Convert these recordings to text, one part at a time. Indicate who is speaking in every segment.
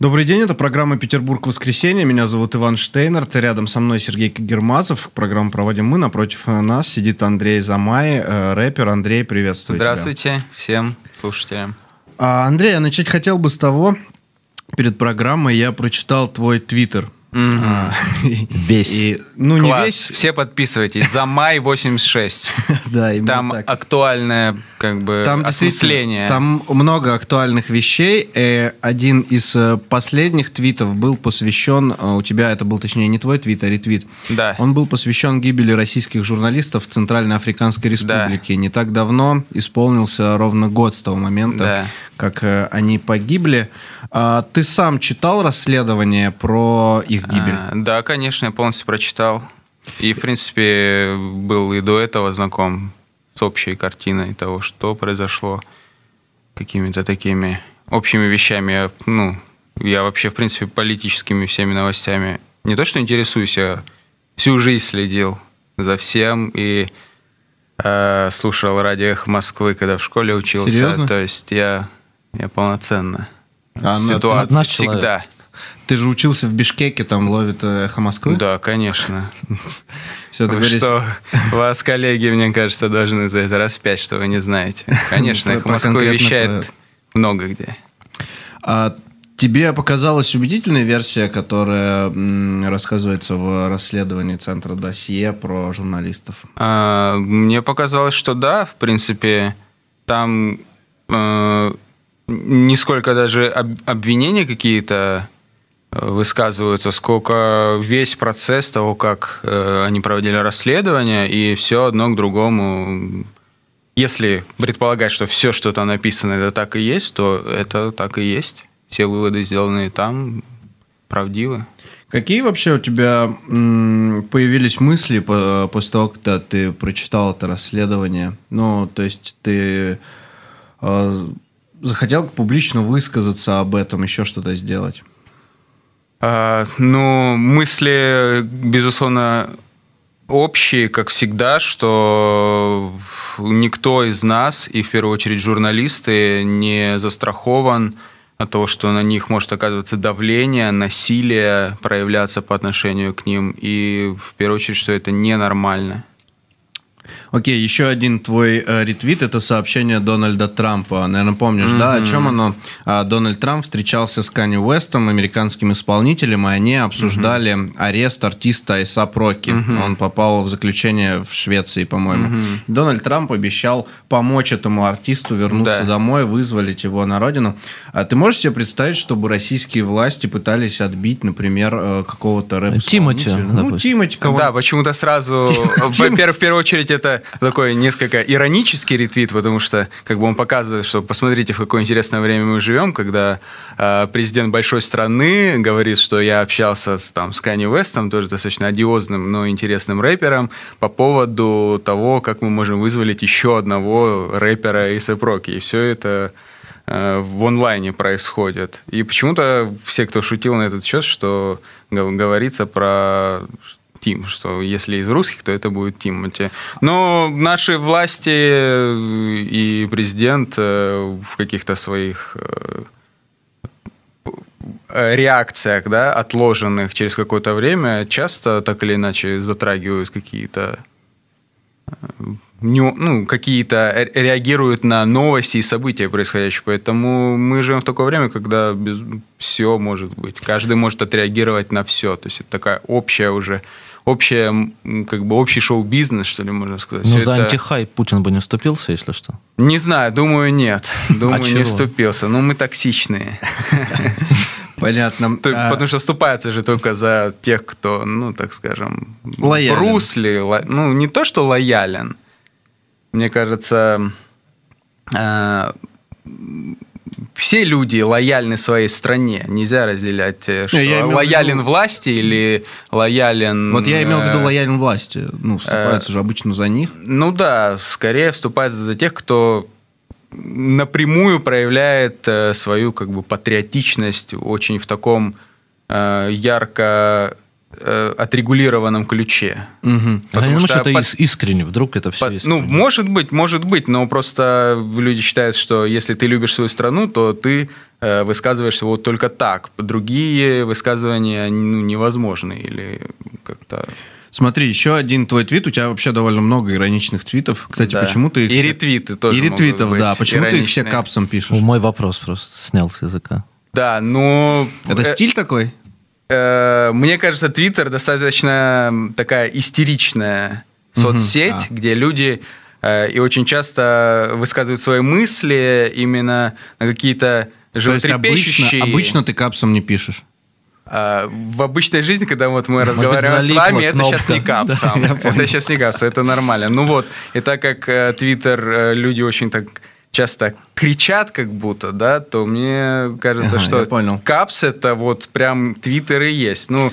Speaker 1: Добрый день, это программа «Петербург. Воскресенье». Меня зовут Иван Штейнер. Ты рядом со мной Сергей Кагермазов. Программу проводим мы, напротив нас сидит Андрей Замай, э, рэпер. Андрей, приветствую Здравствуйте
Speaker 2: тебя. всем слушателям.
Speaker 1: А, Андрей, я начать хотел бы с того,
Speaker 2: перед программой я прочитал твой твиттер – а, весь. ну, не весь. Все подписывайтесь. За май 86. да, именно Там актуальное как бы там осмысление. Там
Speaker 1: много актуальных вещей. Э, один из э, последних твитов был посвящен... Э, у тебя это был, точнее, не твой твит, а ретвит. Да. Он был посвящен гибели российских журналистов в Центральноафриканской Республике. Не так давно исполнился ровно год с того момента, как они погибли. А, ты сам читал расследование про их их гибель. А,
Speaker 2: да, конечно, я полностью прочитал. И, в принципе, был и до этого знаком с общей картиной того, что произошло, какими-то такими общими вещами. Я, ну, я вообще, в принципе, политическими всеми новостями не то что интересуюсь, я всю жизнь следил за всем и э, слушал радио Москвы», когда в школе учился. Серьезно? То есть я, я полноценно.
Speaker 3: А, ну, Ситуация
Speaker 2: всегда. Человек. Ты же учился в Бишкеке, там ловит э, эхо Москвы? Да, конечно. Все, договорились. Что вас, коллеги, мне кажется, должны за это распять, что вы не знаете. Конечно, эхо Москвы вещает много где.
Speaker 1: А тебе показалась убедительная версия, которая рассказывается в расследовании Центра Досье про журналистов?
Speaker 2: А, мне показалось, что да, в принципе, там э, нисколько даже об, обвинения какие-то высказываются, сколько весь процесс того, как э, они проводили расследование, и все одно к другому. Если предполагать, что все, что там написано, это так и есть, то это так и есть. Все выводы, сделанные там, правдивы.
Speaker 1: Какие вообще у тебя появились мысли после того, когда ты прочитал это расследование? Ну, то есть ты э, захотел публично высказаться об этом, еще что-то сделать?
Speaker 2: А, ну, мысли, безусловно, общие, как всегда, что никто из нас, и в первую очередь журналисты, не застрахован от того, что на них может оказываться давление, насилие проявляться по отношению к ним, и в первую очередь, что это ненормально.
Speaker 1: Окей, еще один твой э, ретвит это сообщение Дональда Трампа. Наверное, помнишь, mm-hmm. да, о чем оно? А, Дональд Трамп встречался с Канни Уэстом, американским исполнителем, и они обсуждали mm-hmm. арест артиста Айса Проки. Mm-hmm. Он попал в заключение в Швеции, по-моему. Mm-hmm. Дональд Трамп обещал помочь этому артисту вернуться да. домой, вызволить его на родину. А ты можешь себе представить, чтобы российские власти пытались отбить, например, э, какого-то рэп Тимати. Ну, Тимати кого Да,
Speaker 2: почему-то сразу, во-первых, в первую очередь, это такой несколько иронический ретвит, потому что как бы он показывает, что посмотрите, в какое интересное время мы живем, когда э, президент большой страны говорит, что я общался с, там, с Канни Уэстом, тоже достаточно одиозным, но интересным рэпером, по поводу того, как мы можем вызволить еще одного рэпера из Эпроки. И все это э, в онлайне происходит. И почему-то все, кто шутил на этот счет, что говорится про Тим, что если из русских, то это будет Тимати. Но наши власти э, и президент э, в каких-то своих э, реакциях, да, отложенных через какое-то время, часто так или иначе затрагивают какие-то ну, какие-то реагируют на новости и события происходящие. Поэтому мы живем в такое время, когда без... все может быть. Каждый может отреагировать на все. То есть это такая общая уже общее как бы общий шоу-бизнес, что ли, можно сказать. Но ну, за это...
Speaker 3: антихайп Путин бы не вступился, если что?
Speaker 2: Не знаю, думаю, нет. А думаю, не вступился. ну мы токсичные. Понятно. А потому что вступается же только за тех, кто, ну, так скажем, лоялен. русли. Ну, не то, что лоялен. Мне кажется, а, все люди лояльны своей стране. Нельзя разделять, э, что я лоялен виду... власти или лоялен... Вот я имел в виду э, лоялен
Speaker 1: власти. Ну, вступаются э... же обычно за них.
Speaker 2: Ну да, скорее вступаются за тех, кто напрямую проявляет э, свою как бы патриотичность очень в таком ярко э, отрегулированном ключе.
Speaker 3: Угу. Потому Я думаю, что, это под... искренне, вдруг это все под... искренне.
Speaker 2: Ну, может быть, может быть, но просто люди считают, что если ты любишь свою страну, то ты э, высказываешься вот только так. Другие высказывания ну, невозможны или как-то... Смотри,
Speaker 1: еще один твой твит. У тебя вообще довольно много ироничных твитов. Кстати, да. почему ты их... И ретвиты тоже И ретвитов,
Speaker 3: да. Почему ироничные. ты их все капсом пишешь? Мой вопрос просто снял с языка.
Speaker 2: Да, ну... Это э, стиль такой? Э, мне кажется, Твиттер достаточно такая истеричная соцсеть, угу, да. где люди э, и очень часто высказывают свои мысли именно на какие-то животрепещущие... То есть обычно, обычно
Speaker 1: ты капсом не пишешь?
Speaker 2: Э, в обычной жизни, когда вот мы Может разговариваем быть, с вами, это сейчас не капсом. Да, это сейчас не капсом, это нормально. Ну вот, и так как Твиттер люди очень так часто кричат как будто, да, то мне кажется, ага, что Капс это вот прям твиттер есть. Ну,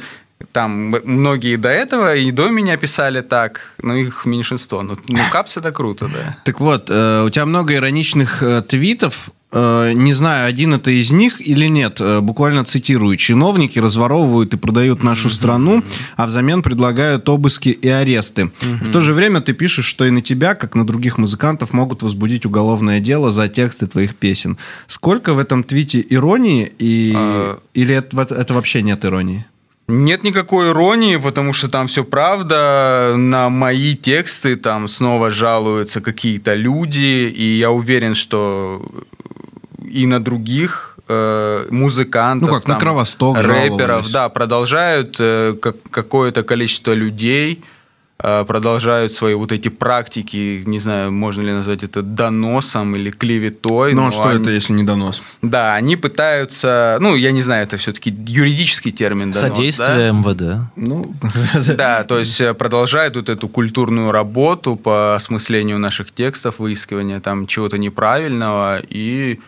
Speaker 2: там многие до этого и до меня писали так, но их меньшинство. Ну, ну капс это круто, да.
Speaker 1: Так вот, э, у тебя много ироничных э, твитов э, не знаю, один это из них или нет, буквально цитирую, чиновники разворовывают и продают нашу mm-hmm. страну, а взамен предлагают обыски и аресты. Mm-hmm. В то же время ты пишешь, что и на тебя, как на других музыкантов, могут возбудить уголовное дело за тексты твоих песен. Сколько в этом твите иронии и... Uh... или это, это вообще нет иронии?
Speaker 2: Нет никакой иронии, потому что там все правда. На мои тексты там снова жалуются какие-то люди, и я уверен, что и на других э, музыкантов, ну как, там, на Кровосток рэперов, жаловались. да, продолжают э, как, какое-то количество людей Э, продолжают свои вот эти практики, не знаю, можно ли назвать это доносом или клеветой. Но, ну, а но что они, это, если не донос? Да, они пытаются, ну, я не знаю, это все-таки юридический термин донос. Содействие да? МВД. Ну. Да, то есть э, продолжают вот эту культурную работу по осмыслению наших текстов, выискивания там чего-то неправильного и...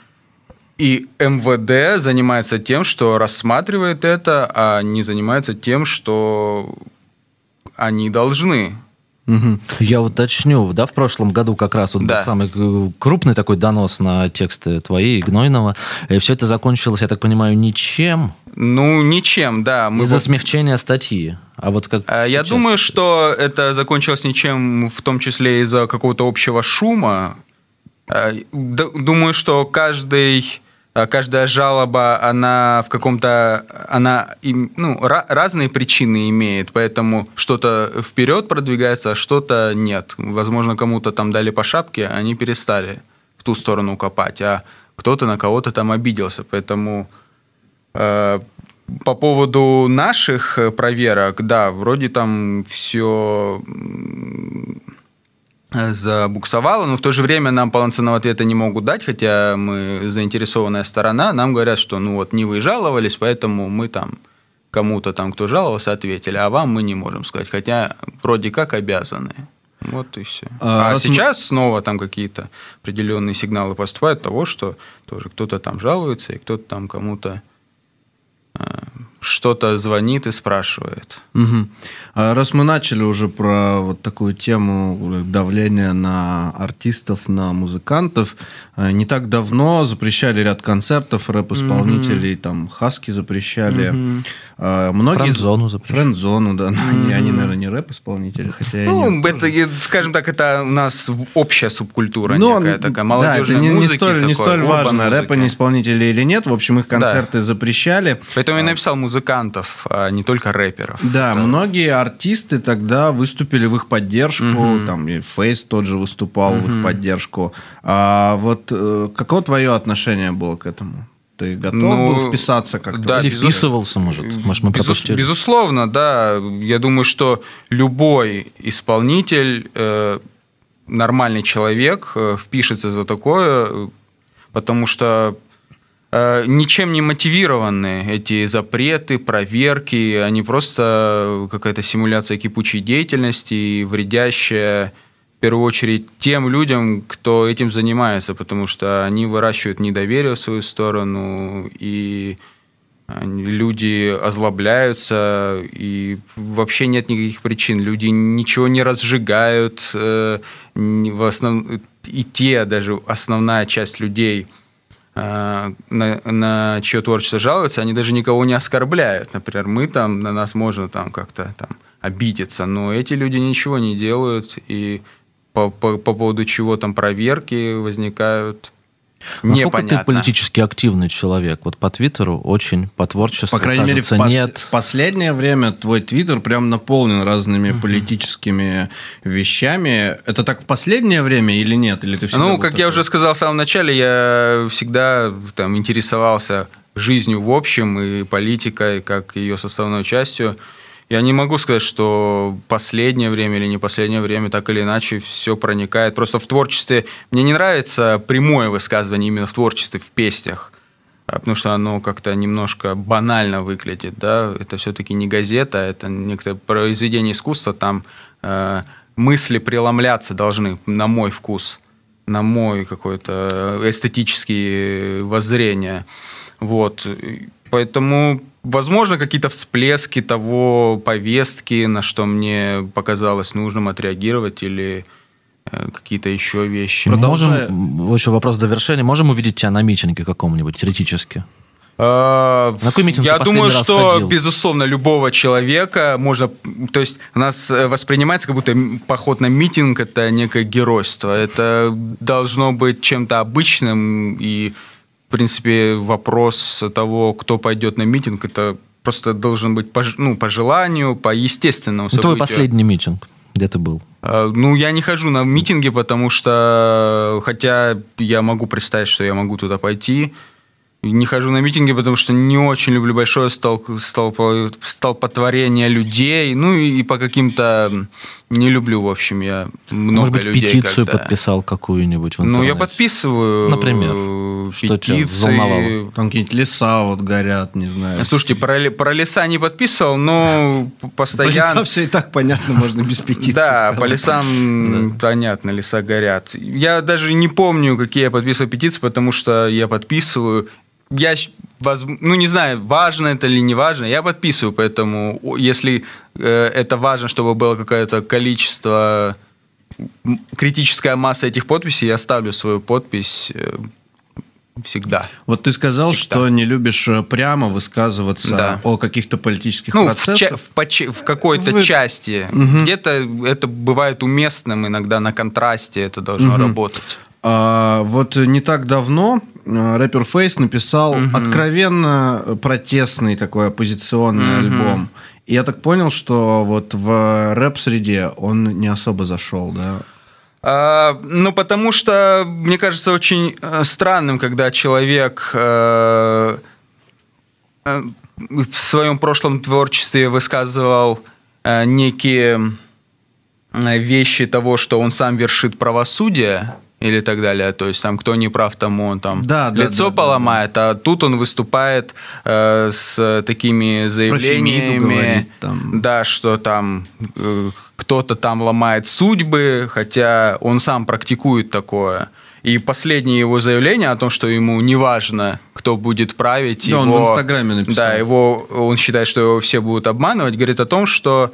Speaker 2: И МВД занимается тем, что рассматривает это, а не занимается тем, что они
Speaker 3: должны. Угу. Я уточню, да, в прошлом году как раз вот да. был самый э, крупный такой донос на тексты твои и Гнойного. И все это закончилось, я так понимаю, ничем. Ну, ничем, да. Мы... Из-за бы... смягчения статьи. А вот как а,
Speaker 2: Я думаю, что это закончилось ничем, в том числе из-за какого-то общего шума. Э, думаю, что каждый а каждая жалоба, она в каком-то, она, ну, разные причины имеет, поэтому что-то вперед продвигается, а что-то нет. Возможно, кому-то там дали по шапке, а они перестали в ту сторону копать, а кто-то на кого-то там обиделся, поэтому... Э, по поводу наших проверок, да, вроде там все забуксовала, но в то же время нам полноценного ответа не могут дать, хотя мы заинтересованная сторона, нам говорят, что ну вот не вы жаловались, поэтому мы там кому-то там, кто жаловался, ответили, а вам мы не можем сказать, хотя вроде как обязаны. Вот и все. А, а сейчас мы... снова там какие-то определенные сигналы поступают того, что тоже кто-то там жалуется, и кто-то там кому-то э, что-то звонит и спрашивает.
Speaker 1: Угу. Раз мы начали уже про вот такую тему давления на артистов, на музыкантов, э, не так давно запрещали ряд концертов рэп-исполнителей, угу. там Хаски запрещали. Угу. Многие... Френдзону запрещали. Френдзону, да. Угу. Они, наверное, не рэп-исполнители, хотя
Speaker 2: Ну, это, скажем так, это у нас общая субкультура Но, ну, некая такая, молодежная да, это не, Не столь, такой, не столь важно, рэп
Speaker 1: они исполнители или нет. В общем, их концерты да. запрещали.
Speaker 2: Поэтому я а, написал музыку музыкантов, а не только рэперов.
Speaker 1: Да, да. многие артисты тогда выступили в их поддержку, угу. там и Фейс тот же выступал угу. в их поддержку. А вот э, каково твое отношение было к этому? Ты готов ну, был вписаться как-то? Да, Или
Speaker 3: вписывался, может? Э, может, мы пропустили? Безус
Speaker 2: безусловно, да. Я думаю, что любой исполнитель, э, нормальный человек э, впишется за такое, э, потому что Э, ничем не мотивированы эти запреты, проверки, они просто э, какая-то симуляция кипучей деятельности, вредящая в первую очередь тем людям, кто этим занимается, потому что они выращивают недоверие в свою сторону, и э, люди озлобляются, и вообще нет никаких причин. Люди ничего не разжигают, в основ... и те даже основная часть людей – Э, на, на чье творчество жалуются, они даже никого не оскорбляют. Например, мы там, на нас можно там как-то там обидеться, но эти люди ничего не делают, и по, по, по поводу чего там проверки возникают
Speaker 3: Насколько Непонятно. ты политически активный человек? Вот по Твиттеру очень, по творчеству, По крайней кажется, мере, пос- нет.
Speaker 1: последнее время твой Твиттер прям наполнен разными uh-huh. политическими вещами. Это так в последнее время или нет? Или ты ну, как
Speaker 2: такой? я уже сказал в самом начале, я всегда там интересовался жизнью в общем и политикой, как ее составной частью. Я не могу сказать, что последнее время или не последнее время, так или иначе, все проникает. Просто в творчестве мне не нравится прямое высказывание именно в творчестве, в песнях а, потому что оно как-то немножко банально выглядит, да, это все-таки не газета, это некое произведение искусства, там э, мысли преломляться должны, на мой вкус, на мой какой-то э, эстетические э, воззрения, вот, Поэтому, возможно, какие-то всплески того повестки, на что мне показалось нужным отреагировать, или э, какие-то еще вещи. Продолжая...
Speaker 3: Можем, еще вопрос завершения, можем увидеть тебя на митинге каком-нибудь теоретически? А,
Speaker 2: на какой митинг Я думаю, что, ходил? безусловно, любого человека можно... То есть у нас э, воспринимается, как будто поход на митинг – это некое геройство. Это должно быть чем-то обычным и в принципе, вопрос того, кто пойдет на митинг, это просто должен быть по, ну, по желанию, по естественному событию. Твой последний
Speaker 3: митинг, где ты был?
Speaker 2: А, ну, я не хожу на митинги, потому что, хотя я могу представить, что я могу туда пойти, не хожу на митинги, потому что не очень люблю большое стол столпо, столпотворение людей. Ну и, и по каким-то не люблю, в общем, я много Может быть, людей. Петицию когда... подписал
Speaker 3: какую-нибудь. Ну, я
Speaker 2: подписываю. Э, Например. Что петиции. Что тебя Там какие-то леса вот горят, не знаю. Слушайте, про, про леса не подписывал, но постоянно. По лесам все и так понятно, можно без петиции. Да, по лесам понятно, леса горят. Я даже не помню, какие я подписывал петиции, потому что я подписываю я, ну не знаю, важно это или не важно, я подписываю, поэтому если э, это важно, чтобы было какое-то количество, критическая масса этих подписей, я ставлю свою подпись э, всегда.
Speaker 1: Вот ты сказал, всегда. что не любишь э, прямо высказываться да. о каких-то политических ну, процессах. В,
Speaker 2: в, в какой-то Вы... части. Угу. Где-то это бывает уместным, иногда на контрасте это должно угу. работать.
Speaker 1: А, вот не так давно Э, рэпер Фейс написал угу. откровенно протестный такой оппозиционный угу. альбом. И я так понял, что вот в рэп-среде он не особо зашел, да?
Speaker 2: А, ну, потому что, мне кажется, очень э, странным, когда человек э, э, в своем прошлом творчестве высказывал э, некие вещи того, что он сам вершит правосудие, или так далее. То есть там кто не прав, тому он там да, лицо да, поломает, да, да. а тут он выступает э, с такими заявлениями, говорит, там. да, что там э, кто-то там ломает судьбы, хотя он сам практикует такое. И последнее его заявление о том, что ему не важно, кто будет править. Да, его, он в Инстаграме написал. Да, его, он считает, что его все будут обманывать, говорит о том, что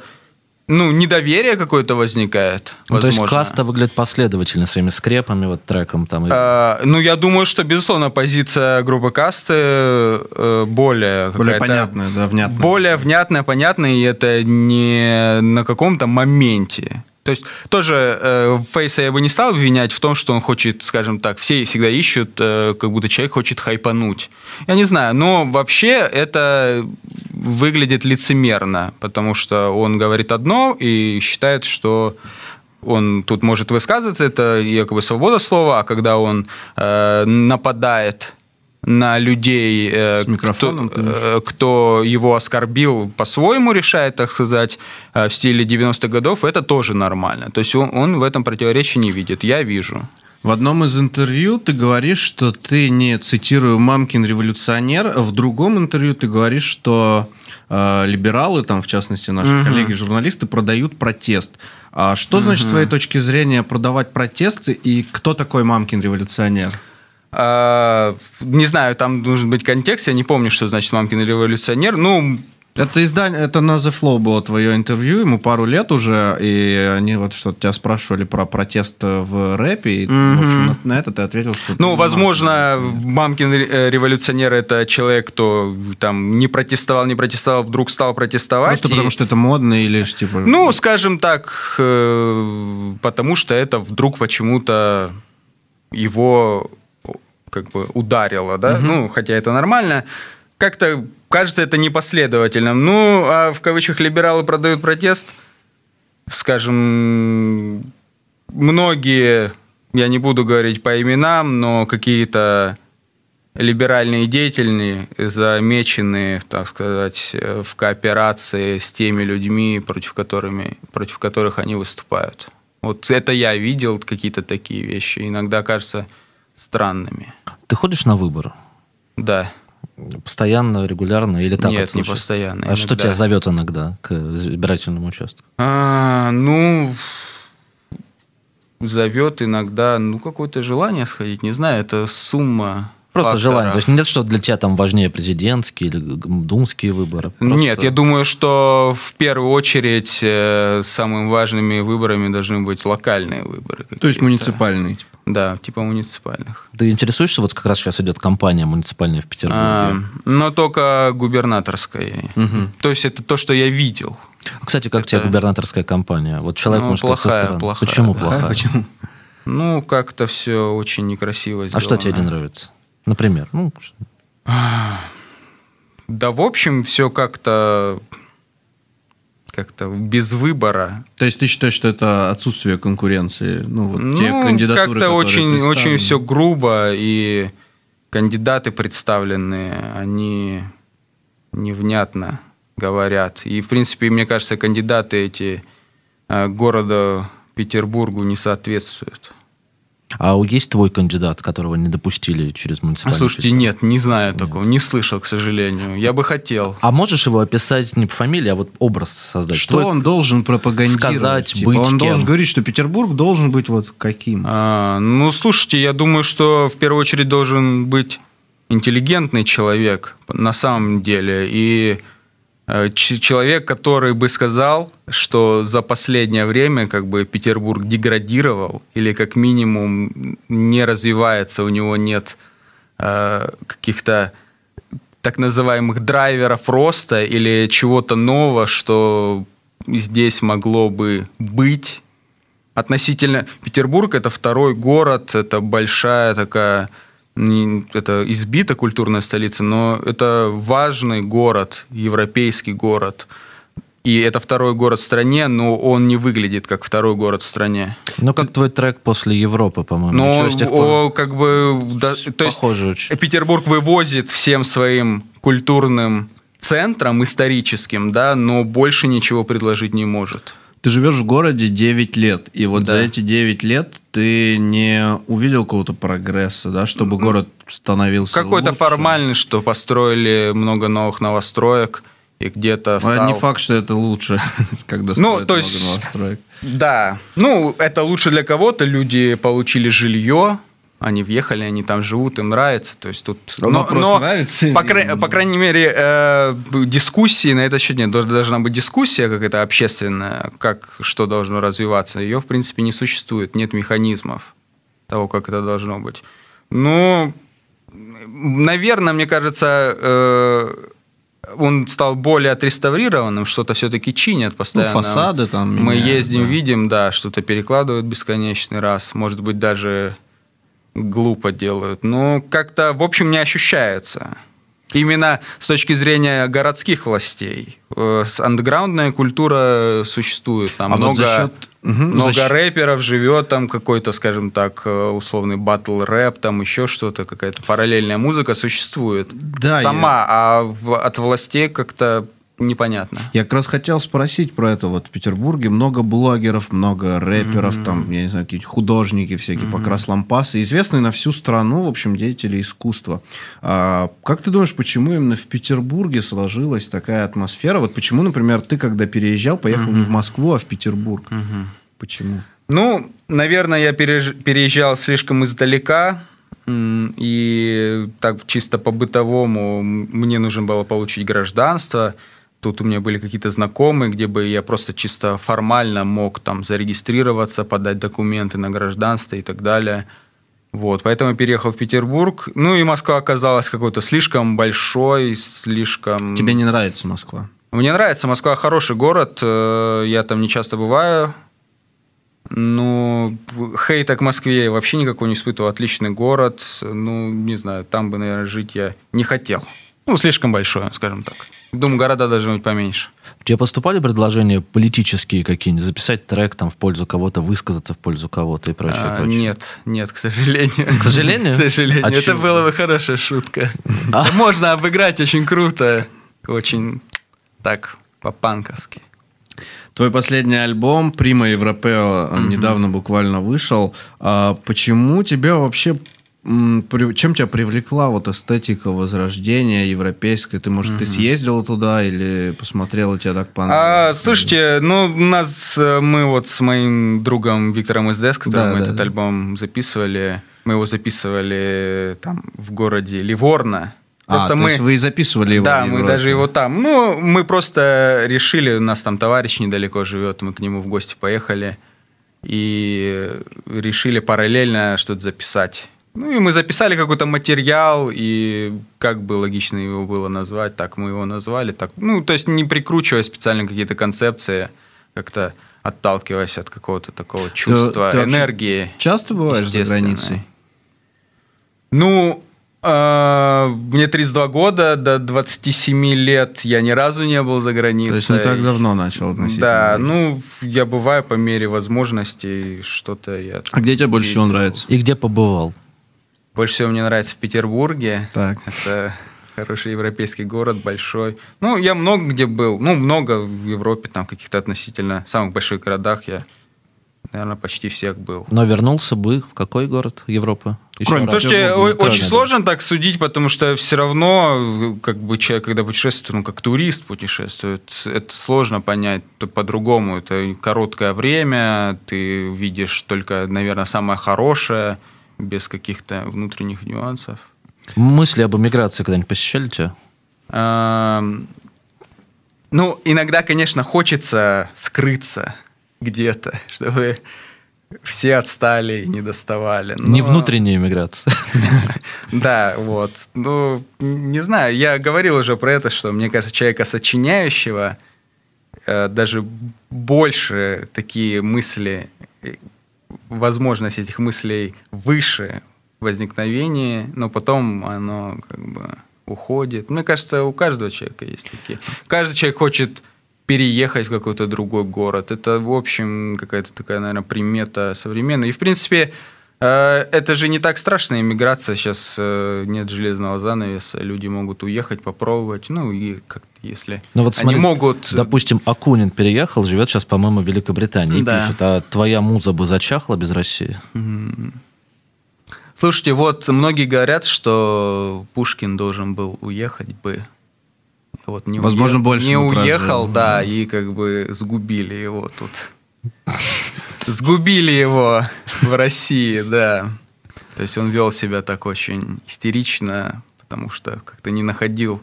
Speaker 2: ну, недоверие какое-то
Speaker 3: возникает. Ну, То есть класс-то выглядит последовательно своими скрепами, вот треком там. И...
Speaker 2: А, ну, я думаю, что, безусловно, позиция группы касты э, более... Более понятная, да, внятная. Более внятная, понятная, и это не на каком-то моменте. То есть тоже э, Фейса я бы не стал обвинять в том, что он хочет, скажем так, все всегда ищут, э, как будто человек хочет хайпануть. Я не знаю, но вообще это выглядит лицемерно, потому что он говорит одно и считает, что он тут может высказываться, это якобы свобода слова, а когда он э, нападает на людей, э, кто, э, кто его оскорбил, по-своему решает, так сказать, э, в стиле 90-х годов, это тоже нормально. То есть он, он в этом противоречия не видит. Я вижу.
Speaker 1: В одном из интервью ты говоришь, что ты не, цитирую, мамкин революционер. В другом интервью ты говоришь, что э, либералы, там, в частности, наши угу. коллеги-журналисты, продают протест. А что угу. значит, с твоей точки зрения, продавать протест? И кто такой мамкин революционер?
Speaker 2: А, не знаю, там должен быть контекст, я не помню, что значит «Мамкин революционер». Ну, это издание, это на The Flow было твое интервью, ему пару лет уже, и
Speaker 1: они вот что-то тебя спрашивали про протест в рэпе, и, mm-hmm. в общем, на, на это ты ответил, что... Ну,
Speaker 2: возможно, Мамкин э, революционер – это человек, кто там не протестовал, не протестовал, вдруг стал протестовать. Просто и... потому, что это модно или типа... Ну, скажем так, э, потому что это вдруг почему-то его как бы ударило, да, mm ну, хотя это нормально, как-то кажется это непоследовательным. Ну, а в кавычках либералы продают протест, скажем, многие, я не буду говорить по именам, но какие-то либеральные деятели замеченные, так сказать, в кооперации с теми людьми, против, которыми, против которых они выступают. Вот это я видел, какие-то такие вещи. Иногда кажется,
Speaker 3: странными. Ты ходишь на выборы? Да. Постоянно, регулярно или так? Нет, не постоянно. А что тебя зовет иногда к избирательному участку? А, ну,
Speaker 2: зовет иногда, ну, какое-то желание сходить, не знаю,
Speaker 3: это сумма
Speaker 2: Просто фактора. желание. То
Speaker 3: есть нет, что для тебя там важнее президентские или думские выборы? Просто... Нет,
Speaker 2: я думаю, что в первую очередь э, самыми важными выборами должны быть локальные выборы. То есть
Speaker 3: муниципальные? Типа. Да, типа муниципальных. Ты интересуешься, вот как раз сейчас идет кампания муниципальная в Петербурге? А,
Speaker 2: но только губернаторская. Угу. То есть это то, что я видел. Кстати, как это... тебе
Speaker 3: губернаторская кампания? Вот человек, ну, может плохая, сказать, со стороны. Плохая, Почему да? плохая? Почему?
Speaker 2: Ну, как-то все очень некрасиво сделано. А что тебе не нравится?
Speaker 3: Например, ну...
Speaker 2: Да, в общем, все как-то как-то без выбора.
Speaker 3: То есть ты считаешь,
Speaker 1: что это отсутствие конкуренции? Ну, вот ну, те кандидатуры, как-то очень, очень все
Speaker 2: грубо, и кандидаты представленные, они невнятно говорят. И, в принципе, мне кажется, кандидаты эти э, города Петербургу не соответствуют.
Speaker 3: А есть твой кандидат, которого не допустили через муниципальный? А слушайте,
Speaker 2: фильм? нет, не знаю нет. такого, не слышал, к сожалению. Я бы хотел.
Speaker 3: А можешь его описать не по фамилии, а вот образ создать? Что твой... он должен
Speaker 2: пропагандировать? Сказать, типа, быть
Speaker 3: Он кем? должен
Speaker 1: говорить, что Петербург должен быть вот каким? А,
Speaker 2: ну, слушайте, я думаю, что в первую очередь должен быть интеллигентный человек на самом деле и Э, человек, который бы сказал, что за последнее время как бы Петербург деградировал или как минимум не развивается, у него нет э, каких-то так называемых драйверов роста или чего-то нового, что здесь могло бы быть. Относительно Петербург это второй город, это большая такая это избита культурная столица, но это важный город, европейский город. И это второй город в стране, но он не выглядит как второй город в стране.
Speaker 3: Ну, как твой трек после Европы, по-моему. Ну,
Speaker 2: о, как бы... Да, то Похоже есть, очень. Петербург вывозит всем своим культурным центром историческим, да, но больше ничего предложить не может ты живешь в городе
Speaker 1: 9 лет, и вот да. за эти 9 лет ты не увидел какого-то прогресса, да, чтобы м-м. город становился Какой-то лучше.
Speaker 2: формальный, что построили много новых новостроек, и где-то а стал... А не факт,
Speaker 1: что это лучше, когда
Speaker 2: ну, то есть, новостроек. Да. Ну, это лучше для кого-то. Люди получили жилье, они въехали, они там живут, им нравится. То есть тут... Но, но, но нравится. По, кра... по крайней мере, э, дискуссии на этот счет нет. Должна быть дискуссия какая-то общественная, как что должно развиваться. Ее, в принципе, не существует, нет механизмов того, как это должно быть. Но, ну, наверное, мне кажется, э, он стал более отреставрированным, что-то все-таки чинят ну, постоянно. Ну, фасады
Speaker 1: там. Мы ездим, да.
Speaker 2: видим, да, что-то перекладывают бесконечный раз. Может быть, даже глупо делают. Ну, как-то, в общем, не ощущается. Именно с точки зрения городских властей. Э, андеграундная культура существует. Там а много, за счет...
Speaker 3: много за счет...
Speaker 2: рэперов живет, там какой-то, скажем так, э, условный батл рэп, там еще что-то, какая-то параллельная музыка существует. Да, Сама, я... а в... от властей как-то непонятно.
Speaker 1: Я как раз хотел спросить про это. Вот в Петербурге много блогеров, много рэперов, mm-hmm. там, я не знаю, какие-то художники всякие, mm-hmm. покрас лампасы, известные на всю страну, в общем, деятели искусства. А, как ты думаешь, почему именно в Петербурге сложилась такая атмосфера? Вот почему, например, ты, когда переезжал, поехал mm-hmm. не в Москву, а в Петербург?
Speaker 2: Mm-hmm. Почему? Ну, наверное, я переезжал слишком издалека, и так чисто по-бытовому мне нужно было получить гражданство, тут у меня были какие-то знакомые, где бы я просто чисто формально мог там зарегистрироваться, подать документы на гражданство и так далее. Вот, поэтому я переехал в Петербург. Ну и Москва оказалась какой-то слишком большой, слишком... Тебе не нравится Москва? Мне нравится. Москва хороший город. Э, я там не часто бываю. Ну, хейта к Москве вообще никакого не испытывал. Отличный город. Ну, не знаю, там бы, наверное, жить я не хотел. Ну, слишком большой, скажем так. Думаю, города должны быть поменьше.
Speaker 3: У тебя поступали предложения политические какие-нибудь? Записать трек там в пользу кого-то, высказаться в пользу кого-то и прочее, а,
Speaker 2: прочее? Нет, нет, к сожалению. К сожалению? К сожалению. А Это чего? была бы хорошая шутка. А? Можно обыграть очень круто. Очень так, по-панковски. Твой последний альбом «Прима
Speaker 1: недавно буквально вышел. А почему тебя вообще чем тебя привлекла вот эстетика возрождения европейской? Ты, может, угу. ты съездила туда или посмотрела, тебе так понравилось?
Speaker 2: А, слушайте, ну, у нас, э, мы вот с моим другом Виктором СДС, которым да, мы да, этот да. альбом записывали, мы его записывали там в городе Ливорно. А, просто а, мы... то есть вы и записывали его? Да, мы даже его там. Ну, мы просто решили, у нас там товарищ недалеко живет, мы к нему в гости поехали и решили параллельно что-то записать. Ну и мы записали какой-то материал, и как бы логично его было назвать, так мы его назвали. Так, ну, то есть не прикручивая специально какие-то концепции, как-то отталкиваясь от какого-то такого чувства, ты, ты энергии. Часто бываешь за границей? Ну, э, мне 32 года, до 27 лет я ни разу не был за границей. То есть не так
Speaker 1: давно начал относиться?
Speaker 2: Да, ну, я бываю по мере возможностей, что-то я... А где тебе больше всего
Speaker 3: нравится? И где побывал?
Speaker 2: Больше всего мне нравится в Петербурге. Так. Это хороший европейский город, большой. Ну, я много где был. Ну, много в Европе, там, каких-то относительно самых больших городах я,
Speaker 3: наверное, почти всех был. Но вернулся бы в какой город Европы? Еще Кроме То что Кроме, очень
Speaker 2: сложно так судить, потому что все равно, как бы человек, когда путешествует, ну, как турист путешествует, это сложно понять по-другому. Это короткое время, ты видишь только, наверное, самое хорошее – без каких-то внутренних
Speaker 3: нюансов. Мысли об эмиграции когда-нибудь посещали тебя?
Speaker 2: ну, иногда, конечно, хочется скрыться где-то, чтобы все отстали и не доставали. Но... Не внутренняя эмиграция. Да, вот. Ну, не знаю, я говорил уже про это, что, мне кажется, человека сочиняющего э, даже больше такие мысли возможность этих мыслей выше возникновения, но потом оно как бы уходит. Мне кажется, у каждого человека есть такие. Каждый человек хочет переехать в какой-то другой город. Это, в общем, какая-то такая, наверное, примета современная. И, в принципе, Э, это же не так страшно, иммиграция сейчас э, нет железного занавеса, люди могут уехать, попробовать, ну и как-то если ну, вот смотри, они
Speaker 3: могут... Допустим, Акунин переехал, живет сейчас, по-моему, в Великобритании да. и пишет, а твоя муза бы зачахла без России?
Speaker 2: Слушайте, вот многие говорят, что Пушкин должен был уехать бы вот не Возможно, уех... больше не уехал, прожил. да, и как бы сгубили его тут. Сгубили его в России, да. То есть он вел себя так очень истерично, потому что как-то не находил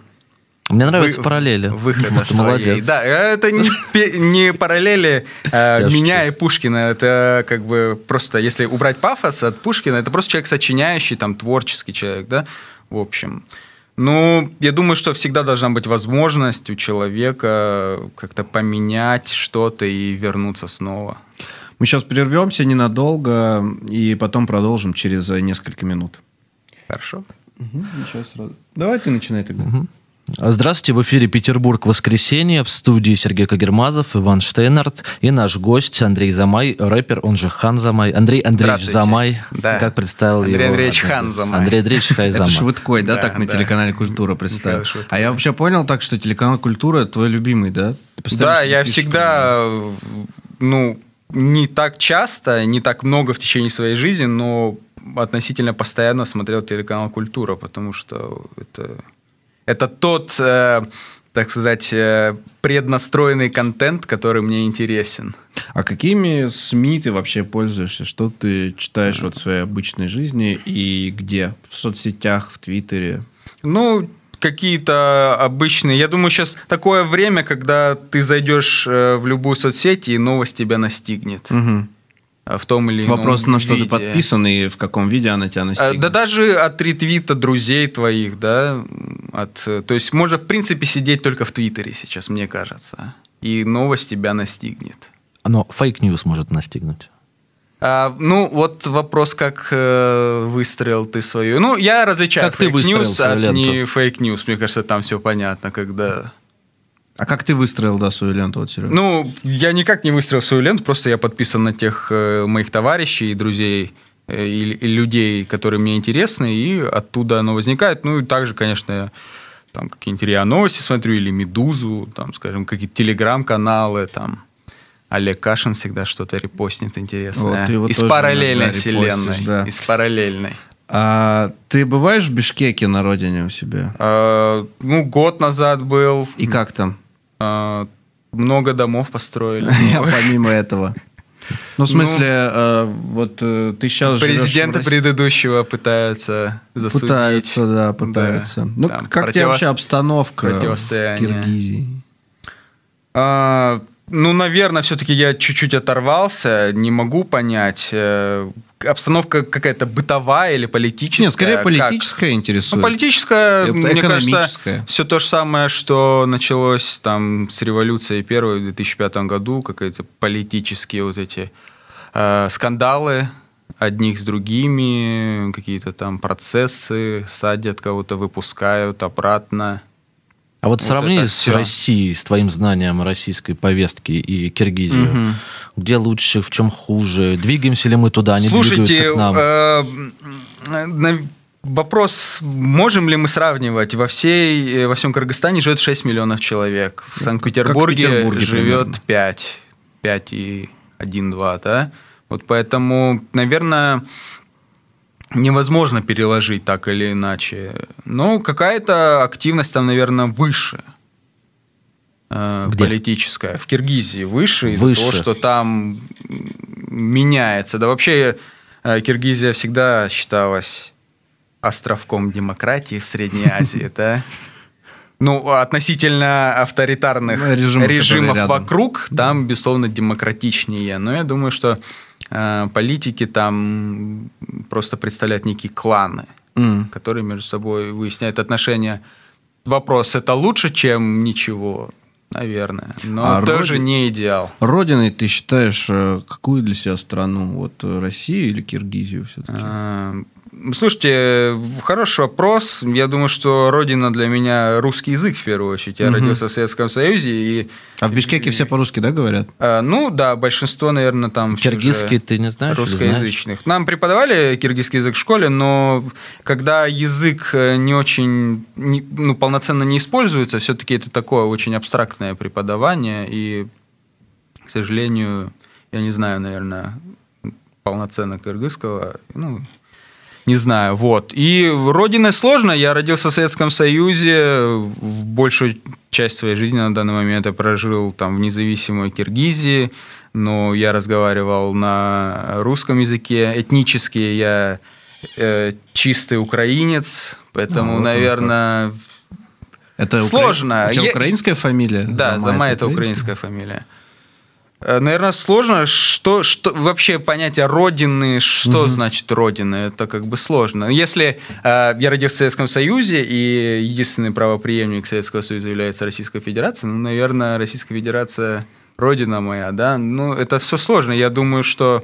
Speaker 3: мне нравятся Вы, параллели.
Speaker 2: Выход ну, молодец. Да, это не, не параллели э, меня шучу. и Пушкина. Это как бы просто, если убрать пафос от Пушкина, это просто человек сочиняющий, там, творческий человек, да, в общем. Ну, я думаю, что всегда должна быть возможность у человека как-то поменять что-то и вернуться снова.
Speaker 1: Мы сейчас прервемся ненадолго и потом продолжим через несколько минут. Хорошо. Угу, сразу.
Speaker 3: Давай ты начинай тогда. Угу. Здравствуйте, в эфире Петербург «Воскресенье», в студии Сергей Кагермазов, Иван Штейнарт и наш гость Андрей Замай, рэпер, он же Хан Замай. Андрей Андреевич Замай, да. как представил Андрей его... Андреевич однако. Хан
Speaker 2: Замай. Андрей Андреевич Хай Замай. Это Швыдкой, да, так на телеканале
Speaker 3: «Культура» представил? А я вообще понял так, что телеканал
Speaker 1: «Культура» твой любимый, да?
Speaker 2: Да, я всегда, ну, не так часто, не так много в течение своей жизни, но относительно постоянно смотрел телеканал «Культура», потому что это, это тот, э, так сказать, э, преднастроенный контент, который мне интересен.
Speaker 1: А какими СМИ ты вообще пользуешься? Что ты читаешь вот в своей обычной жизни и где? В соцсетях, в Твиттере?
Speaker 2: Ну, какие-то обычные. Я думаю, сейчас такое время, когда ты зайдешь э, в любую соцсеть, и новость тебя настигнет. Угу в том или ином Вопрос, на что виде. ты подписан и в каком виде она тебя э, настигнет. Да даже от ретвита друзей твоих, да, от, э, то есть можно, в принципе, сидеть только в Твиттере сейчас, мне кажется, и новость тебя настигнет.
Speaker 3: Но фейк-ньюс может настигнуть.
Speaker 2: А, ну, вот вопрос, как э, выстроил ты свою... Ну, я различаю как фейк ты news от а ленту? не фейк news. Мне кажется, там все понятно, когда... А как ты выстроил, да, свою ленту от Серега? Ну, я никак не выстроил свою ленту, просто я подписан на тех э, моих товарищей друзей, э, и, и людей, которые мне интересны, и оттуда оно возникает. Ну, и также, конечно, я там какие-нибудь РИА Новости смотрю, или Медузу, там, скажем, какие-то телеграм-каналы, там, Олег Кашин всегда что-то репостнет интересное. Вот, из параллельной иногда, вселенной. Да. Из параллельной. А ты
Speaker 1: бываешь в Бишкеке на родине у себя?
Speaker 2: А, ну, год назад был. И как там? А, много домов построили. Помимо этого. Ну, в ну, смысле, а, вот э, ты сейчас Президента предыдущего пытаются засудить. Пытаются,
Speaker 1: да, пытаются. ну, как тебе вообще обстановка в
Speaker 2: Киргизии? А, ну, наверное, все-таки я чуть-чуть оторвался, не могу понять. Э, обстановка какая-то бытовая или политическая? Нет, скорее политическая как? интересует. Ну, политическая, Это мне кажется, все то же самое, что началось там с революции первой в 2005 году, какие-то политические вот эти э, скандалы одних с другими, какие-то там процессы, садят кого-то, выпускают обратно а вот, вот сравни с все.
Speaker 3: Россией, с твоим знанием российской повестки и Киргизию. Угу. Где лучше, в чем хуже? Двигаемся ли мы туда, они Слушайте, двигаются к
Speaker 2: нам? Э, Вопрос, можем ли мы сравнивать? Во, всей, э, во всем Кыргызстане живет 6 миллионов человек. В Санкт-Петербурге живет примерно. 5. 5 и 1-2, да? Вот поэтому, наверное, невозможно переложить так или иначе. ну какая-то активность там, наверное, выше. Э, Где? политическая в Киргизии выше, выше. из-за того, что там меняется. Да вообще э, Киргизия всегда считалась островком демократии в Средней Азии, да? Ну, относительно авторитарных режимов вокруг, там, безусловно, демократичнее. Но я думаю, что Э, политики там просто представляют некие кланы, mm. которые между собой выясняют отношения. Вопрос, это лучше, чем ничего? Наверное, но а тоже роди... не идеал.
Speaker 1: Родиной ты считаешь э, какую для себя страну? Вот э, Россию или Киргизию все-таки? А,
Speaker 2: Слушайте, хороший вопрос. Я думаю, что родина для меня русский язык в первую очередь. Я угу. родился в Советском Союзе. И... А в Бишкеке и... все по-русски, да, говорят? А, ну да, большинство, наверное, там... Киргизский ты не знаешь? Русскоязычных. Знаешь? Нам преподавали киргизский язык в школе, но когда язык э, не очень, не, ну, полноценно не используется, все-таки это такое очень абстрактное преподавание, и, к сожалению, я не знаю, наверное, полноценно киргизского, ну, не знаю, вот. И родина сложно, я родился в Советском Союзе, в большую часть своей жизни на данный момент я прожил там в независимой Киргизии, но я разговаривал на русском языке, этнически я э, чистый украинец, поэтому, ну, вот наверное, это сложно. Это У тебя украинская фамилия? Да, Зама, Зама это украинская, украинская фамилия. Э, наверное, сложно, что, что вообще понятие родины, что mm значит родина, это как бы сложно. Если э, я родился в Советском Союзе, и единственный правоприемник Советского Союза является Российская Федерация, ну, наверное, Российская Федерация родина моя, да, ну, это все сложно. Я думаю, что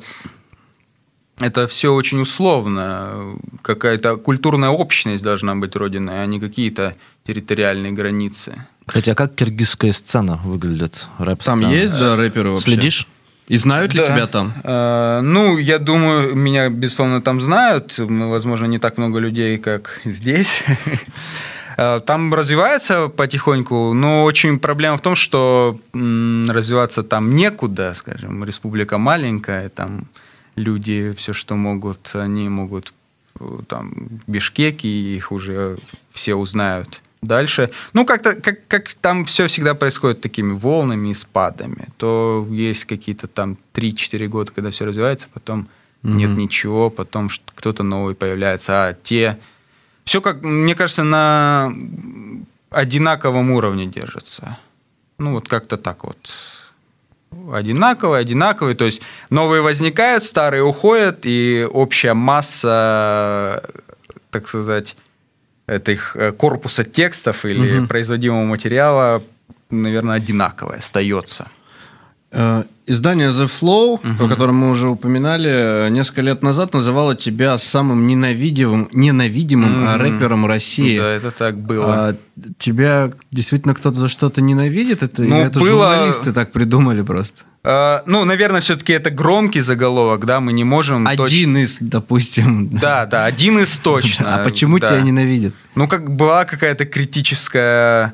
Speaker 2: это все очень условно. Какая-то культурная общность должна быть родиной, а не какие-то территориальные границы.
Speaker 3: Кстати, а как киргизская сцена выглядит? Рэп там есть, да, рэперы вообще? Следишь? И знают ли да. тебя там?
Speaker 2: Э, ну, я думаю, меня, безусловно, там знают. Ну, возможно, не так много людей, как здесь. А, там развивается потихоньку, но очень проблема в том, что развиваться там некуда, скажем, республика маленькая, там люди все, что могут, они могут э, там в Бишкеке, их уже все узнают дальше. Ну, как-то, как, как там все всегда происходит такими волнами и спадами. То есть какие-то там 3-4 года, когда все развивается, потом mm-hmm. нет ничего, потом кто-то новый появляется, а те... Все, как, мне кажется, на одинаковом уровне держится. Ну, вот как-то так вот. Одинаковые, одинаковые. То есть новые возникают, старые уходят, и общая масса, так сказать, этих э, корпуса текстов или угу. производимого материала, наверное, одинаковое остается.
Speaker 1: Э, Издание The Flow, угу. о котором мы уже упоминали, э, несколько лет назад называло тебя самым ненавидимым, ненавидимым mm рэпером России. Да, это так было. А, тебя действительно кто-то за что-то ненавидит? Это, ну, это было... журналисты так придумали просто?
Speaker 2: А, ну, наверное, все-таки это громкий заголовок, да, мы не можем... Один точ... из, допустим. Да, да, один из точно. А почему тебя ненавидят? Ну, как была какая-то критическая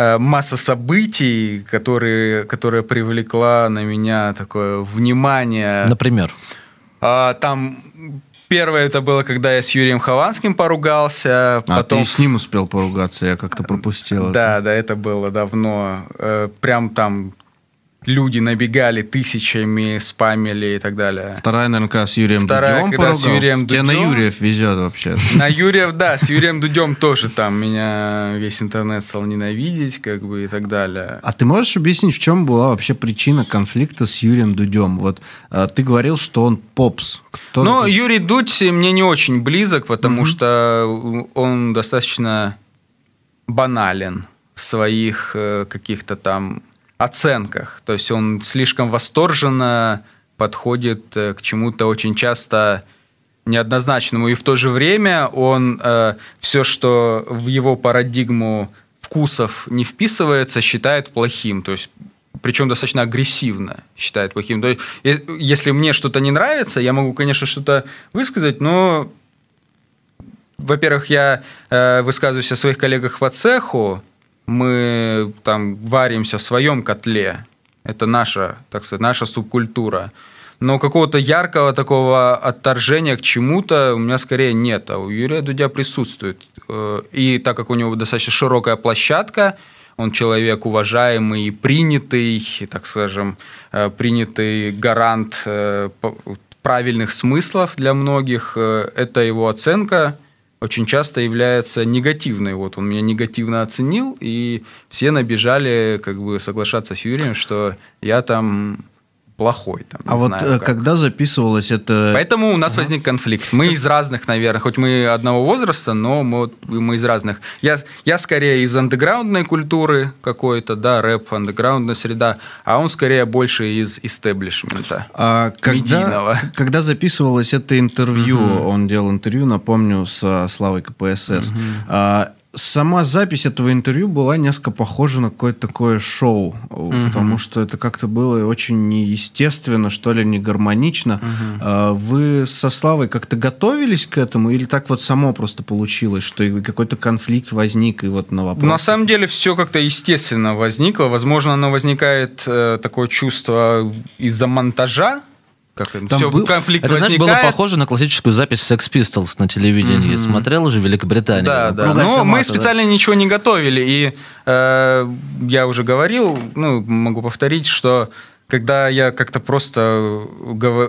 Speaker 2: Э, масса событий, которые, которая привлекла на меня такое внимание. Например? А, там Первое это было, когда я с Юрием Хованским поругался. Потом... А ты с
Speaker 1: ним успел поругаться, я как-то пропустил.
Speaker 2: Да, это. да, это было давно. Э, прям там люди набегали тысячами, спамили и так далее. Вторая, наверное, с Юрием Вторая, Дудем когда с Юрием Дудем. Тебя на
Speaker 1: Юрьев везет вообще.
Speaker 2: На Юрьев, да, с Юрием Дудем тоже там меня весь интернет стал ненавидеть, как бы и так далее.
Speaker 1: А ты можешь объяснить, в чем была вообще причина конфликта с Юрием Дудем? Вот э, ты говорил, что он попс. Кто Но ну, это? Юрий
Speaker 2: Дудь мне не очень близок, потому mm-hmm. что э, он достаточно банален в своих э, каких-то там оценках. То есть он слишком восторженно подходит э, к чему-то очень часто неоднозначному. И в то же время он э, все, что в его парадигму вкусов не вписывается, считает плохим. То есть причем достаточно агрессивно считает плохим. То есть, если мне что-то не нравится, я могу, конечно, что-то высказать, но, во-первых, я э, высказываюсь о своих коллегах по цеху, мы там варимся в своем котле. Это наша, так сказать, наша субкультура. Но какого-то яркого такого отторжения к чему-то у меня скорее нет. А у Юрия Дудя присутствует. Э, и так как у него достаточно широкая площадка, он человек уважаемый и принятый, так скажем, э, принятый гарант э, правильных смыслов для многих. Это его оценка – очень часто является негативной. Вот он меня негативно оценил, и все набежали как бы соглашаться с Юрием, что я там плохой. Там, а вот знаю, э,
Speaker 1: когда записывалось это...
Speaker 2: Поэтому у нас ага. возник конфликт. Мы из разных, наверное, хоть мы одного возраста, но мы, мы из разных. Я, я скорее из андеграундной культуры какой-то, да, рэп, андеграундная среда, а он скорее больше из истеблишмента,
Speaker 1: а когда, медийного. Когда записывалось это интервью, угу. он делал интервью, напомню, с Славой КПСС, угу. а, сама запись этого интервью была несколько похожа на какое-то такое шоу, угу. потому что это как-то было очень неестественно, что ли, не гармонично. Угу. А вы со Славой как-то готовились к этому или так вот само просто получилось, что какой-то конфликт возник и вот на вопрос? На
Speaker 2: самом деле все как-то естественно возникло. Возможно, оно возникает э, такое чувство из-за монтажа, как там все, был... конфликт Это, возникает. знаешь, было
Speaker 3: похоже на классическую запись Sex Pistols на телевидении. Mm-hmm. Смотрела же Великобритания. Да, ну, да. Ну, мы специально
Speaker 2: ничего не готовили. И э, я уже говорил, ну, могу повторить, что когда я как-то просто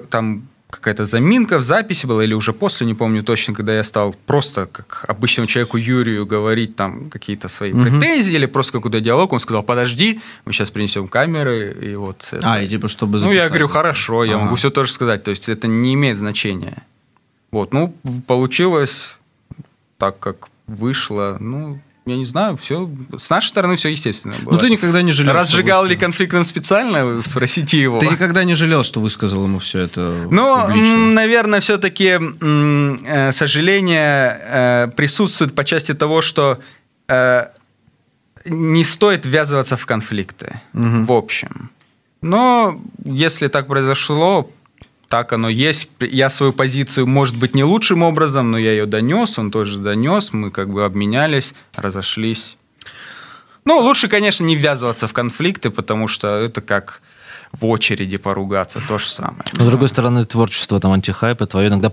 Speaker 2: там какая-то заминка в записи была, или уже после, не помню точно, когда я стал просто, как обычному человеку Юрию, говорить там какие-то свои угу. претензии, или просто какой-то диалог, он сказал, подожди, мы сейчас принесем камеры, и вот... А, это... А, и типа, чтобы записать. Ну, я говорю, хорошо, я ага. могу все тоже сказать, то есть это не имеет значения. Вот, ну, получилось так, как вышло, ну, я не знаю, все. С нашей стороны все естественно ну, было. Ну, ты никогда не жалел. Разжигал ли
Speaker 1: конфликт он специально, спросите его. Ты никогда не жалел, что высказал ему все это
Speaker 2: Ну, наверное, все-таки э, сожаление э, присутствует по части того, что э, не стоит ввязываться в конфликты угу. в общем. Но если так произошло, так оно есть. Я свою позицию, может быть, не лучшим образом, но я ее донес, он тоже донес, мы как бы обменялись, разошлись. Ну, лучше, конечно, не ввязываться в конфликты, потому что это как в очереди поругаться, то же самое.
Speaker 3: Но, с другой стороны, творчество там антихайпа твое иногда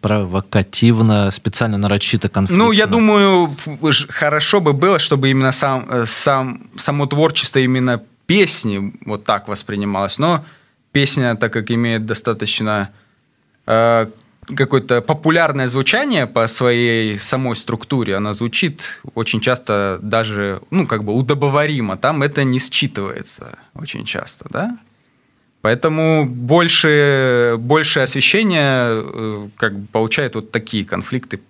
Speaker 3: провокативно, специально нарочито конфликт.
Speaker 2: Ну, я думаю, хорошо бы было, чтобы именно сам, э, сам, само творчество именно песни вот так воспринималось, но песня, так как имеет достаточно э, какое-то популярное звучание по своей самой структуре, она звучит очень часто даже, ну, как бы удобоваримо, там это не считывается очень часто, да? Поэтому больше, больше освещения э, как бы получают вот такие конфликты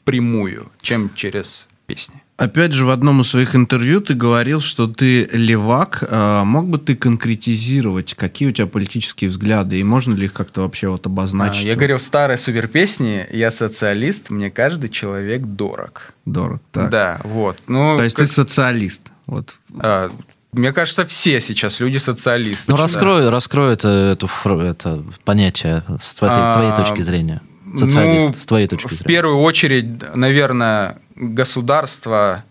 Speaker 2: впрямую, чем через песни.
Speaker 1: Опять же, в одном из своих интервью ты говорил, что ты левак. А, мог бы ты конкретизировать, какие у тебя политические взгляды, и можно ли их как-то вообще вот обозначить? А, я
Speaker 2: говорил старые супер песни, я социалист, мне каждый человек
Speaker 3: дорог. Дорог,
Speaker 2: так. Да, вот. Ну, То есть как... ты социалист? Вот. А, мне кажется, все сейчас люди социалисты. Ну, раскрой,
Speaker 3: да. раскрой это, это, это понятие с твоей, а, своей точки зрения. Ну, социалист, ну, с твоей точки в зрения. В
Speaker 2: первую очередь, наверное государство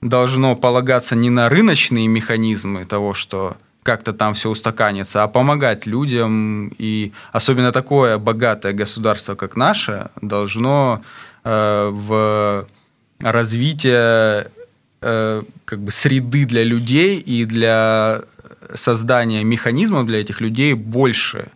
Speaker 2: должно полагаться не на рыночные механизмы того, что как-то там все устаканится, а помогать людям. И особенно такое богатое государство, как наше, должно э, в развитие э, как бы среды для людей и для создания механизмов для этих людей больше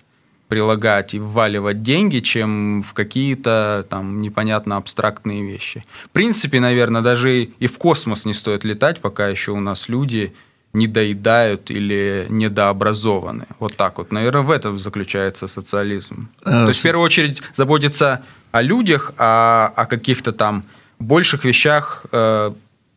Speaker 2: прилагать и вваливать деньги, чем в какие-то там непонятно абстрактные вещи. В принципе, наверное, даже и в космос не стоит летать, пока еще у нас люди не доедают или недообразованы. Вот так вот. Наверное, в этом заключается социализм. А, То есть, в первую очередь, заботиться о людях, а о каких-то там больших вещах, э,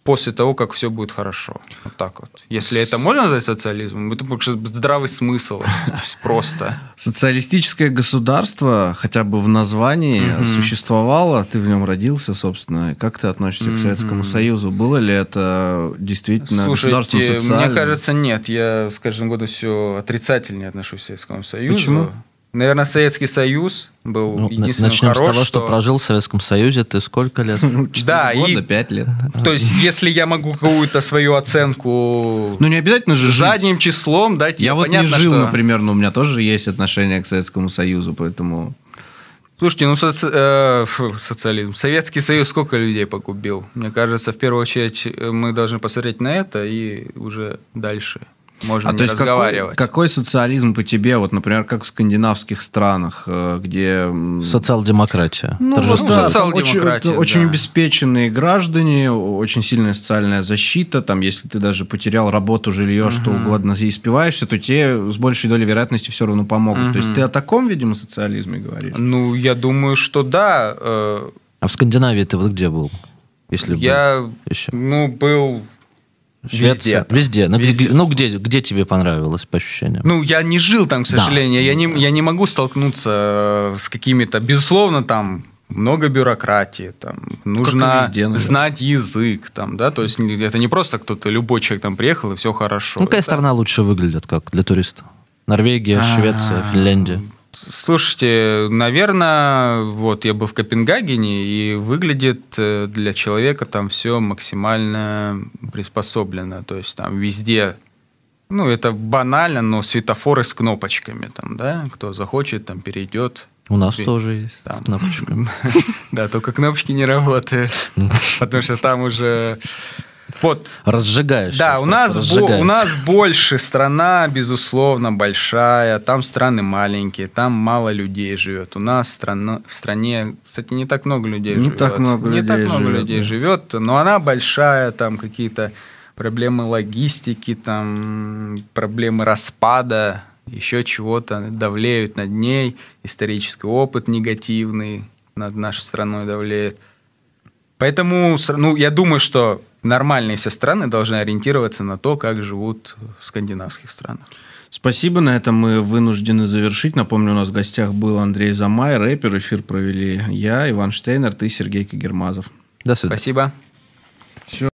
Speaker 2: после того, как все будет хорошо. Вот так вот. Если это можно назвать социализмом, это здравый смысл просто.
Speaker 1: Социалистическое государство хотя бы в названии mm-hmm. существовало, ты в нем родился, собственно. Как ты относишься mm-hmm. к Советскому Союзу? Было ли это действительно государством социальным? мне
Speaker 2: кажется, нет. Я с каждым годом все отрицательнее отношусь к Советскому Союзу. Почему? Наверное, Советский Союз был ну, единственным Начнем хорош, с того, что... что прожил
Speaker 3: в Советском Союзе ты сколько лет? Ну, да, и... 5 лет.
Speaker 2: То есть, если я могу какую-то свою оценку... Ну, не обязательно же Задним числом дать... Я вот не жил, например,
Speaker 1: но у меня тоже есть отношение к Советскому Союзу, поэтому...
Speaker 2: Слушайте, ну соци... э, фу, социализм. Советский Союз сколько людей погубил? Мне кажется, в первую очередь э, мы должны посмотреть на это и уже дальше можно а не то есть разговаривать.
Speaker 1: Какой, какой социализм по тебе, вот, например, как в скандинавских странах, э, где... Социал-демократия. Ну, ну социал-демократия, очень, да.
Speaker 2: обеспеченные
Speaker 1: граждане, очень сильная социальная защита, там, если ты даже потерял работу, жилье, угу. что угодно, и спиваешься, то тебе с большей долей вероятности все равно помогут. Угу. То есть ты о
Speaker 2: таком, видимо, социализме говоришь? Ну, я думаю, что да. Э.
Speaker 3: А в Скандинавии ты вот где был? Если я,
Speaker 2: был еще? ну, был Швеция. Везде. Везде. Ну, Везде. Где,
Speaker 3: ну где, где тебе понравилось по ощущениям?
Speaker 2: Ну, я не жил там, к сожалению. Да. Я, не, я не могу столкнуться э, с какими-то, безусловно, там много бюрократии, там, нужно везде, знать язык, там, да, то есть это не просто кто-то, любой человек там приехал и все хорошо. Ну, какая
Speaker 3: это... страна лучше выглядит как для туриста? Норвегия, а, Швеция, Финляндия.
Speaker 2: Слушайте, наверное, вот я был в Копенгагене, и выглядит э, для человека там все максимально приспособлено. То есть там везде ну, это банально, но светофоры с кнопочками, там, да, кто захочет, там, перейдет. У нас Пере... тоже есть
Speaker 3: там. с кнопочками.
Speaker 2: Да, только кнопочки не работают, потому что там уже вот, разжигаешь. Да, у нас, разжигаешь. Бо- у нас больше страна, безусловно, большая, там страны маленькие, там мало людей живет. У нас страна, в стране, кстати, не так много людей не живет. Так много не людей так много живет, людей да. живет, но она большая, там какие-то проблемы логистики, там проблемы распада, еще чего-то давлеют над ней, исторический опыт негативный над нашей страной давлеет. Поэтому, ну, я думаю, что нормальные все страны должны ориентироваться на то, как живут в скандинавских странах.
Speaker 1: Спасибо, на этом мы вынуждены завершить. Напомню, у нас в гостях был Андрей Замай, рэпер. Эфир провели я, Иван Штейнер, ты, Сергей Кагермазов.
Speaker 2: До свидания. Спасибо.
Speaker 1: Все.